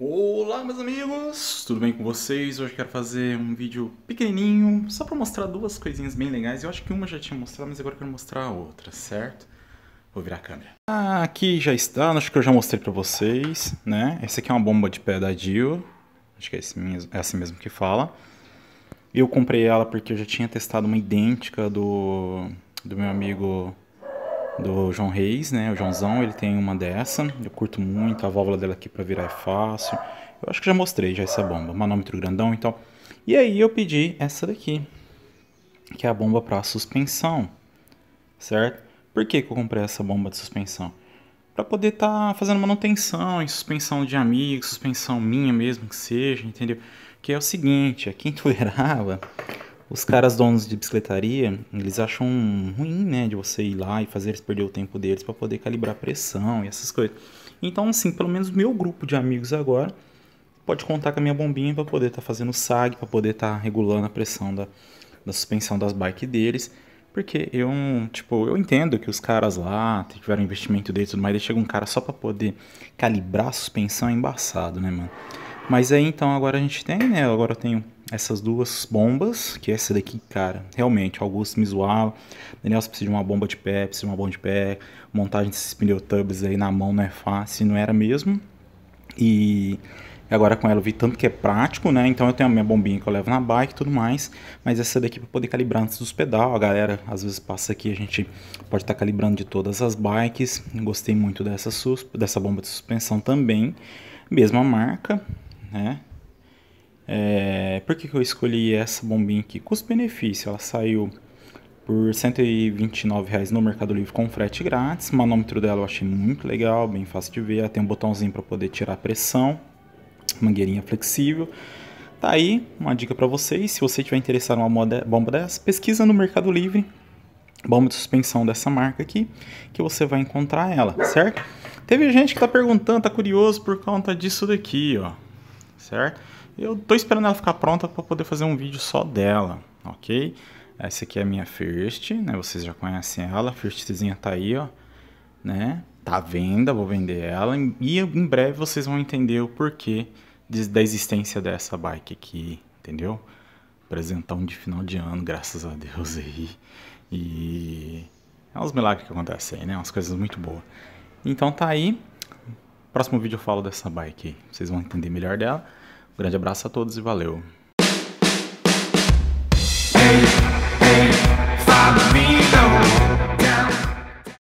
Olá meus amigos, tudo bem com vocês? Hoje eu quero fazer um vídeo pequenininho, só para mostrar duas coisinhas bem legais. Eu acho que uma já tinha mostrado, mas agora eu quero mostrar a outra, certo? Vou virar a câmera. Ah, aqui já está, acho que eu já mostrei para vocês, né? Essa aqui é uma bomba de pé da Dio, acho que é, esse mesmo, é assim mesmo que fala. Eu comprei ela porque eu já tinha testado uma idêntica do, do meu amigo do João Reis, né? O Joãozão, ele tem uma dessa. Eu curto muito, a válvula dela aqui para virar é fácil. Eu acho que já mostrei já essa bomba, manômetro grandão e então. tal. E aí eu pedi essa daqui, que é a bomba para suspensão, certo? Por que, que eu comprei essa bomba de suspensão? Para poder estar tá fazendo manutenção em suspensão de amigo, suspensão minha mesmo que seja, entendeu? Que é o seguinte, aqui em Tuerava, os caras donos de bicicletaria, eles acham ruim, né, de você ir lá e fazer eles perder o tempo deles para poder calibrar pressão e essas coisas. Então, assim, pelo menos meu grupo de amigos agora pode contar com a minha bombinha para poder estar tá fazendo sag, para poder estar tá regulando a pressão da, da suspensão das bikes deles. Porque eu, tipo, eu entendo que os caras lá tiveram investimento deles e tudo mais, daí chega um cara só para poder calibrar a suspensão é embaçado, né, mano? Mas aí então agora a gente tem, né? Agora eu tenho essas duas bombas, que é essa daqui, cara, realmente, Augusto me zoava, Daniel, você precisa de uma bomba de pé, precisa de uma bomba de pé, montagem desses tubos aí na mão não é fácil, não era mesmo, e agora com ela eu vi tanto que é prático, né, então eu tenho a minha bombinha que eu levo na bike e tudo mais, mas essa daqui para poder calibrar antes dos pedal, a galera às vezes passa aqui, a gente pode estar tá calibrando de todas as bikes, gostei muito dessa, dessa bomba de suspensão também, mesma marca, né? É, por que, que eu escolhi essa bombinha aqui? Custo-benefício, ela saiu por R$ reais no Mercado Livre com frete grátis. O manômetro dela eu achei muito legal, bem fácil de ver. Ela tem um botãozinho para poder tirar a pressão, mangueirinha flexível. Tá aí uma dica para vocês. Se você tiver interessado em uma bomba dessa, pesquisa no Mercado Livre, bomba de suspensão dessa marca aqui, que você vai encontrar ela, certo? Teve gente que tá perguntando, tá curioso por conta disso daqui, ó certo? Eu tô esperando ela ficar pronta para poder fazer um vídeo só dela, ok? Essa aqui é a minha first, né? Vocês já conhecem ela, a firstzinha tá aí, ó, né? Tá à venda, vou vender ela e em breve vocês vão entender o porquê de, da existência dessa bike aqui, entendeu? Apresentão de final de ano, graças a Deus aí. E é uns milagres que acontecem aí, né? Umas coisas muito boas. Então tá aí, Próximo vídeo eu falo dessa bike, vocês vão entender melhor dela. Um grande abraço a todos e valeu!